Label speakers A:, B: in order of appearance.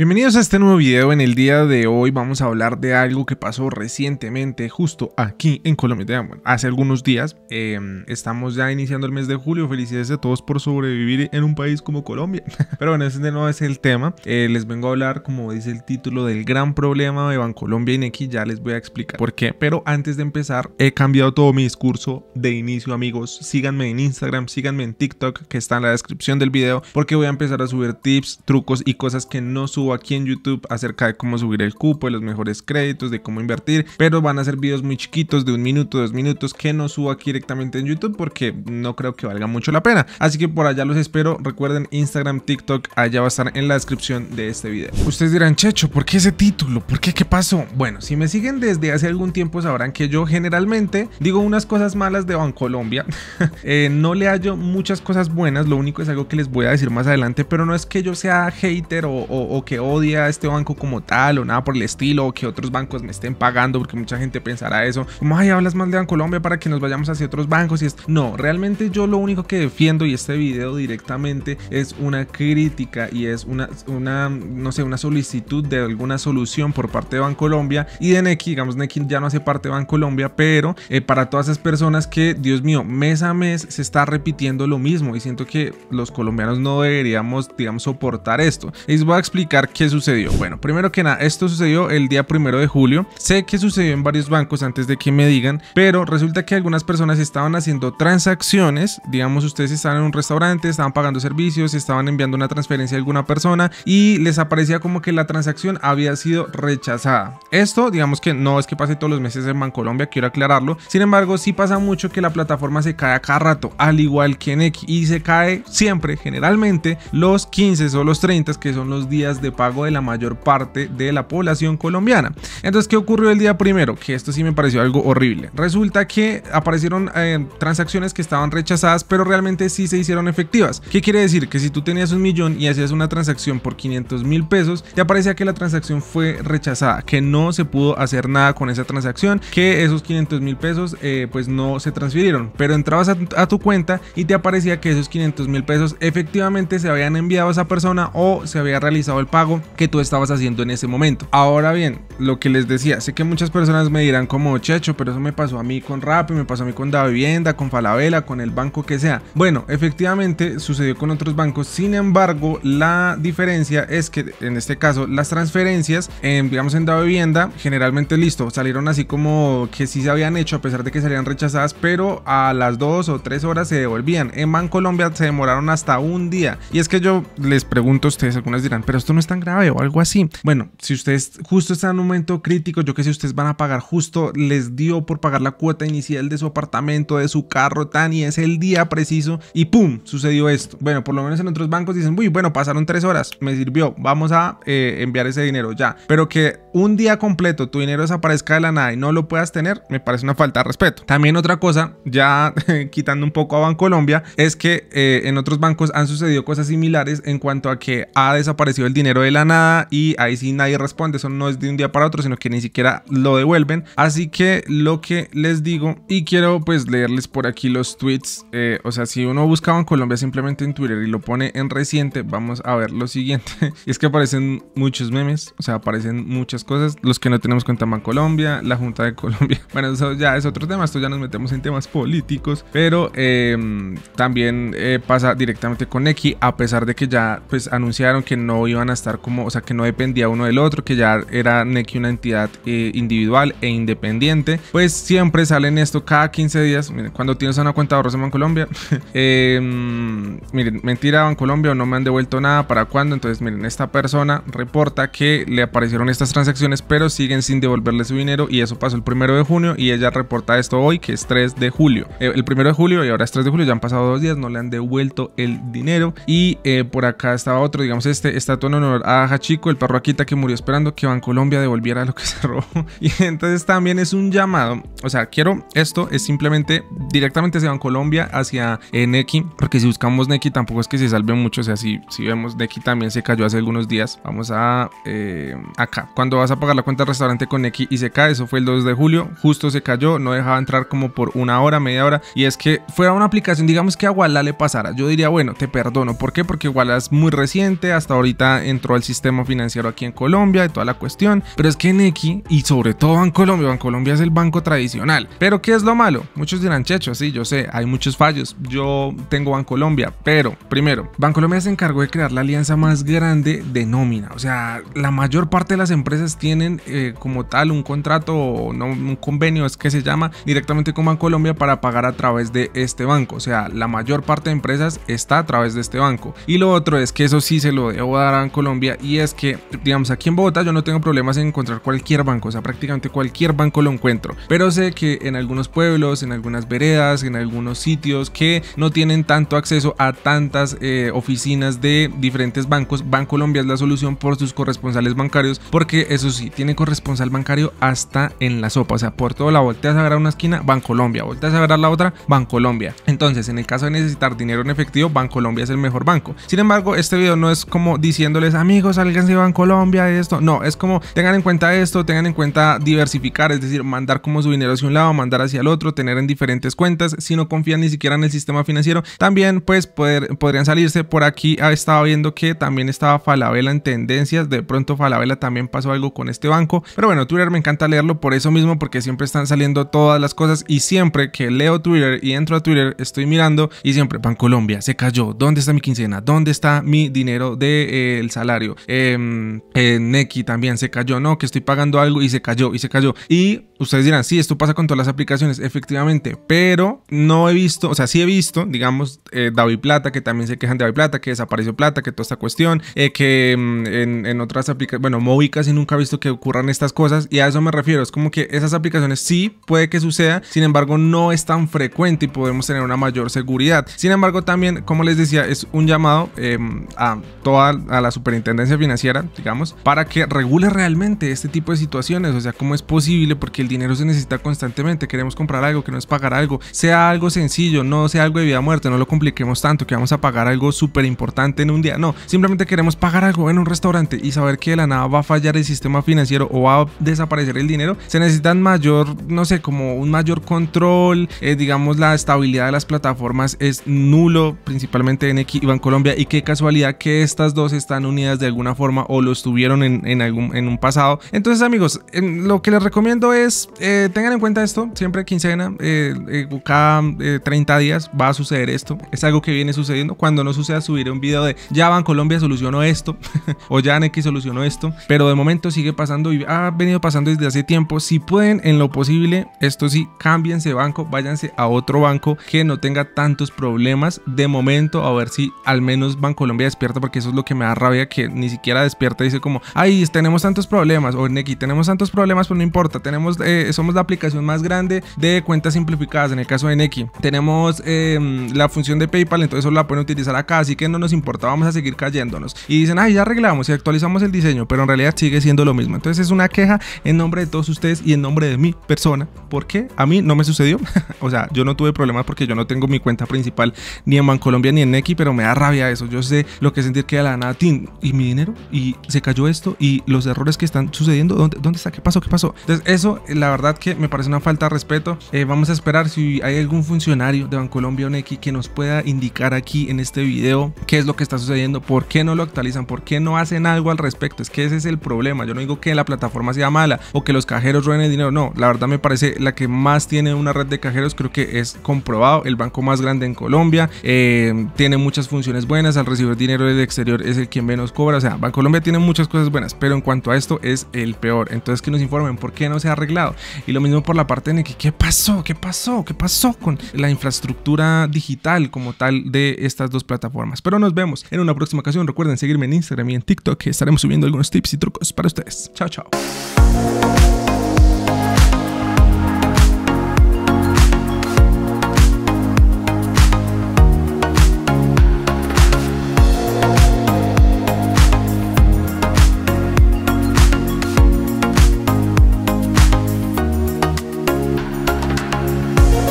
A: Bienvenidos a este nuevo video, en el día de hoy vamos a hablar de algo que pasó recientemente justo aquí en Colombia, hace algunos días, em, estamos ya iniciando el mes de julio, felicidades a todos por sobrevivir en un país como Colombia, pero bueno, ese no es el tema, eh, les vengo a hablar como dice el título del gran problema de Bancolombia y aquí ya les voy a explicar por qué, pero antes de empezar he cambiado todo mi discurso de inicio amigos, síganme en Instagram, síganme en TikTok que está en la descripción del video porque voy a empezar a subir tips, trucos y cosas que no subo aquí en YouTube acerca de cómo subir el cupo, de los mejores créditos, de cómo invertir, pero van a ser videos muy chiquitos de un minuto, dos minutos que no subo aquí directamente en YouTube porque no creo que valga mucho la pena. Así que por allá los espero. Recuerden Instagram, TikTok, allá va a estar en la descripción de este video. Ustedes dirán, Checho, ¿por qué ese título? ¿Por qué? ¿Qué pasó? Bueno, si me siguen desde hace algún tiempo sabrán que yo generalmente digo unas cosas malas de Bancolombia. Colombia eh, no le hallo muchas cosas buenas, lo único es algo que les voy a decir más adelante, pero no es que yo sea hater o que odia este banco como tal o nada por el estilo, o que otros bancos me estén pagando, porque mucha gente pensará eso, como, ay, hablas mal de Bancolombia para que nos vayamos hacia otros bancos y es... No, realmente yo lo único que defiendo y este video directamente es una crítica y es una, una no sé, una solicitud de alguna solución por parte de Bancolombia y de Neki, digamos, Neki ya no hace parte de Bancolombia, pero eh, para todas esas personas que, Dios mío, mes a mes se está repitiendo lo mismo y siento que los colombianos no deberíamos, digamos, soportar esto. Les voy a explicar qué sucedió. Bueno, primero que nada, esto sucedió el día primero de julio. Sé que sucedió en varios bancos antes de que me digan, pero resulta que algunas personas estaban haciendo transacciones. Digamos, ustedes estaban en un restaurante, estaban pagando servicios, estaban enviando una transferencia a alguna persona y les aparecía como que la transacción había sido rechazada. Esto, digamos que no es que pase todos los meses en Bancolombia, quiero aclararlo. Sin embargo, sí pasa mucho que la plataforma se cae a cada rato, al igual que en X, y se cae siempre, generalmente, los 15 o los 30, que son los días de pago de la mayor parte de la población colombiana. Entonces, ¿qué ocurrió el día primero? Que esto sí me pareció algo horrible. Resulta que aparecieron eh, transacciones que estaban rechazadas, pero realmente sí se hicieron efectivas. ¿Qué quiere decir? Que si tú tenías un millón y hacías una transacción por 500 mil pesos, te aparecía que la transacción fue rechazada, que no se pudo hacer nada con esa transacción, que esos 500 mil pesos eh, pues no se transfirieron, pero entrabas a tu cuenta y te aparecía que esos 500 mil pesos efectivamente se habían enviado a esa persona o se había realizado el pago que tú estabas haciendo en ese momento. Ahora bien, lo que les decía, sé que muchas personas me dirán como, Checho, pero eso me pasó a mí con Rappi, me pasó a mí con Vivienda, con Falabella, con el banco que sea. Bueno, efectivamente sucedió con otros bancos, sin embargo, la diferencia es que en este caso las transferencias, en, em, digamos en Davivienda, generalmente listo, salieron así como que sí se habían hecho a pesar de que salían rechazadas, pero a las dos o tres horas se devolvían. En Colombia se demoraron hasta un día. Y es que yo les pregunto a ustedes, algunas dirán, pero esto no tan grave o algo así. Bueno, si ustedes justo están en un momento crítico, yo que sé, ustedes van a pagar justo, les dio por pagar la cuota inicial de su apartamento, de su carro, tan y es el día preciso y ¡pum! sucedió esto. Bueno, por lo menos en otros bancos dicen, uy, bueno, pasaron tres horas, me sirvió, vamos a eh, enviar ese dinero ya. Pero que un día completo tu dinero desaparezca de la nada y no lo puedas tener, me parece una falta de respeto. También otra cosa, ya quitando un poco a Bancolombia, es que eh, en otros bancos han sucedido cosas similares en cuanto a que ha desaparecido el dinero de la nada y ahí sí nadie responde. Eso no es de un día para otro, sino que ni siquiera lo devuelven. Así que lo que les digo y quiero pues leerles por aquí los tweets. Eh, o sea, si uno buscaba en Colombia simplemente en Twitter y lo pone en reciente, vamos a ver lo siguiente. y es que aparecen muchos memes, o sea, aparecen muchas cosas. Los que no tenemos cuenta man Colombia, la Junta de Colombia. Bueno, eso ya es otro tema. Esto ya nos metemos en temas políticos. Pero em, también eh, pasa directamente con X, a pesar de que ya pues anunciaron que no iban a estar como, o sea, que no dependía uno del otro, que ya era una entidad eh, individual e independiente. Pues siempre salen esto cada 15 días. cuando tienes una cuenta ahorros en Colombia, eh, em, miren, mentira, Bancolombia o no me han devuelto nada, ¿para cuándo? Entonces, miren, esta persona reporta que le aparecieron estas transacciones, pero siguen sin devolverle su dinero y eso pasó el primero de junio y ella reporta esto hoy, que es 3 de julio. Eh, el primero de julio y ahora es 3 de julio, ya han pasado dos días, no le han devuelto el dinero. Y eh, por acá estaba otro, digamos, este, todo en honor a ah, chico el perro que murió esperando que Bancolombia devolviera lo que se robó. Y entonces también es un llamado, o sea, quiero esto, es simplemente directamente hacia Bancolombia, hacia eh, Neki, porque si buscamos Neki tampoco es que se salve mucho, o sea, si, si vemos Neki también se cayó hace algunos días, vamos a eh, acá, cuando vas a pagar la cuenta del restaurante con Neki y se cae, eso fue el 2 de julio, justo se cayó, no dejaba entrar como por una hora, media hora, y es que fuera una aplicación, digamos que a Walla le pasara, yo diría, bueno, te perdono, ¿por qué? Porque Walla es muy reciente, hasta ahorita entró al sistema financiero aquí en Colombia y toda la cuestión. Pero es que en X y sobre todo Colombia, Bancolombia, Colombia es el banco tradicional. Pero ¿qué es lo malo? Muchos dirán, Checho, sí, yo sé, hay muchos fallos. Yo tengo Bancolombia, pero primero, Bancolombia se encargó de crear la alianza más grande de nómina. O sea, la mayor parte de las empresas tienen eh, como tal un contrato o no, un convenio, es que se llama, directamente con Bancolombia para pagar a través de este banco. O sea, la mayor parte de empresas está a través de este banco. Y lo otro es que eso sí se lo debo dar a Bancolombia y es que, digamos, aquí en Bogotá yo no tengo problemas en encontrar cualquier banco, o sea, prácticamente cualquier banco lo encuentro, pero sé que en algunos pueblos, en algunas veredas, en algunos sitios que no tienen tanto acceso a tantas eh, oficinas de diferentes bancos, Bancolombia es la solución por sus corresponsales bancarios, porque eso sí, tiene corresponsal bancario hasta en la sopa, o sea, por toda la volteas a agarrar una esquina, Bancolombia, volteas a agarrar la otra, Bancolombia. Entonces, en el caso de necesitar dinero en efectivo, Bancolombia es el mejor banco. Sin embargo, este video no es como diciéndoles, a ah, amigos, alguien se va en Colombia, y esto. No, es como tengan en cuenta esto, tengan en cuenta diversificar, es decir, mandar como su dinero hacia un lado, mandar hacia el otro, tener en diferentes cuentas. Si no confían ni siquiera en el sistema financiero, también pues podrían salirse. Por aquí ah, estado viendo que también estaba Falabella en tendencias. De pronto Falabella también pasó algo con este banco. Pero bueno, Twitter me encanta leerlo por eso mismo, porque siempre están saliendo todas las cosas y siempre que leo Twitter y entro a Twitter estoy mirando y siempre pan Colombia, se cayó. ¿Dónde está mi quincena? ¿Dónde está mi dinero del eh, salario? en em, eh, Neki también se cayó, no, que estoy pagando algo y se cayó y se cayó. Y ustedes dirán, sí, esto pasa con todas las aplicaciones, efectivamente, pero no he visto, o sea, sí he visto, digamos, eh, David Plata, que también se quejan de David Plata, que desapareció Plata, que toda esta cuestión, eh, que em, en, otras aplicaciones, bueno, Movi casi nunca he visto que ocurran estas cosas y a eso me refiero, es como que esas aplicaciones sí puede que suceda, sin embargo, no es tan frecuente y podemos tener una mayor seguridad. Sin embargo, también, como les decía, es un llamado em, a toda a la superintendencia tendencia financiera, digamos, para que regule realmente este tipo de situaciones. O sea, cómo es posible, porque el dinero se necesita constantemente. Queremos comprar algo, que no es pagar algo, sea algo sencillo, no sea algo de vida o muerte, no lo compliquemos tanto que vamos a pagar algo súper importante en un día. No, simplemente queremos pagar algo en un restaurante y saber que de la nada va a fallar el sistema financiero o va a desaparecer el dinero. Se necesitan mayor, no sé, como un mayor control, eh, digamos, la estabilidad de las plataformas es nulo, principalmente en X y Colombia. Y qué casualidad que estas dos están unidas de alguna forma o lo estuvieron en, algún, en un pasado. Entonces amigos, lo que les recomiendo es, eh, tengan en cuenta esto, siempre quincena, eh, eh, cada 30 días va a suceder esto. Es algo que viene sucediendo. Cuando no suceda, subiré un video de ya van Colombia solucionó esto o ya X solucionó esto. Pero de momento sigue pasando y ha venido pasando desde hace tiempo. Si pueden, en lo posible, esto sí, cámbiense banco, váyanse a otro banco que no tenga tantos problemas. De momento, a ver si al menos Bancolombia despierta, porque eso es lo que me da rabia que que ni siquiera despierta y dice como, ay, tenemos tantos problemas, o Neki, tenemos tantos problemas, pero pues no importa, tenemos, eh, somos la aplicación más grande de cuentas simplificadas, en el caso de Neki. Tenemos em, la función de PayPal, entonces solo la pueden utilizar acá, así que no nos importa, vamos a seguir cayéndonos. Y dicen, ay, ya arreglamos y actualizamos el diseño, pero en realidad sigue siendo lo mismo. Entonces es una queja en nombre de todos ustedes y en nombre de mi persona, porque a mí no me sucedió, o sea, yo no tuve problemas porque yo no tengo mi cuenta principal ni en Bancolombia ni en Neki, pero me da rabia eso, yo sé lo que es sentir que de la nada, tin, y mi dinero y se cayó esto y los errores que están sucediendo, ¿dónde, está? ¿Qué pasó? ¿Qué pasó? Entonces eso la verdad que me parece una falta de respeto. Eh, vamos a esperar si hay algún funcionario de Bancolombia o Nequi que nos pueda indicar aquí en este video qué es lo que está sucediendo, por qué no lo actualizan, por qué no hacen algo al respecto. Es que ese es el problema. Yo no digo que la plataforma sea mala o que los cajeros roben el dinero. No, la verdad me parece la que más tiene una red de cajeros. Creo que es comprobado el banco más grande en Colombia. Eh, tiene muchas funciones buenas. Al recibir dinero del exterior es el que menos cobra. O sea, Bancolombia tiene muchas cosas buenas, pero en cuanto a esto es el peor. Entonces que nos informen por qué no se ha arreglado. Y lo mismo por la parte de que qué pasó, qué pasó, qué pasó con la infraestructura digital como tal de estas dos plataformas. Pero nos vemos en una próxima ocasión. Recuerden seguirme en Instagram y en TikTok que estaremos subiendo algunos tips y trucos para ustedes. Chao, chao.